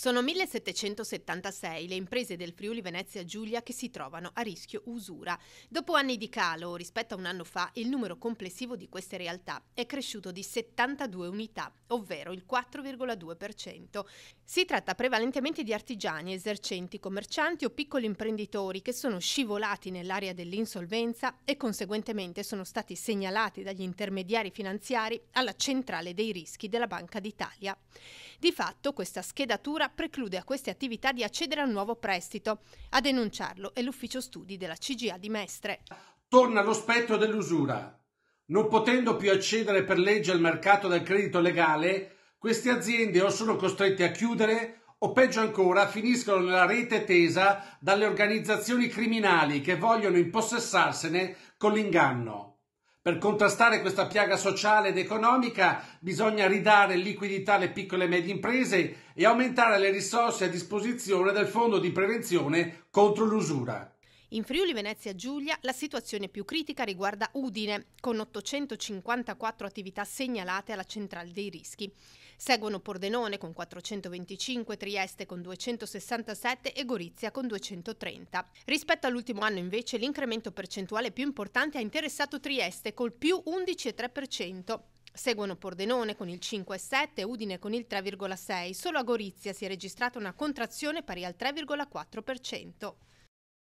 Sono 1776 le imprese del Friuli Venezia Giulia che si trovano a rischio usura. Dopo anni di calo rispetto a un anno fa, il numero complessivo di queste realtà è cresciuto di 72 unità, ovvero il 4,2%. Si tratta prevalentemente di artigiani, esercenti, commercianti o piccoli imprenditori che sono scivolati nell'area dell'insolvenza e conseguentemente sono stati segnalati dagli intermediari finanziari alla centrale dei rischi della Banca d'Italia. Di fatto questa schedatura preclude a queste attività di accedere al nuovo prestito. A denunciarlo è l'ufficio studi della CGA di Mestre. Torna lo spettro dell'usura. Non potendo più accedere per legge al mercato del credito legale, queste aziende o sono costrette a chiudere o peggio ancora finiscono nella rete tesa dalle organizzazioni criminali che vogliono impossessarsene con l'inganno. Per contrastare questa piaga sociale ed economica bisogna ridare liquidità alle piccole e medie imprese e aumentare le risorse a disposizione del Fondo di prevenzione contro l'usura. In Friuli Venezia Giulia la situazione più critica riguarda Udine, con 854 attività segnalate alla centrale dei rischi. Seguono Pordenone con 425, Trieste con 267 e Gorizia con 230. Rispetto all'ultimo anno invece l'incremento percentuale più importante ha interessato Trieste col più 11,3%. Seguono Pordenone con il 5,7 Udine con il 3,6. Solo a Gorizia si è registrata una contrazione pari al 3,4%.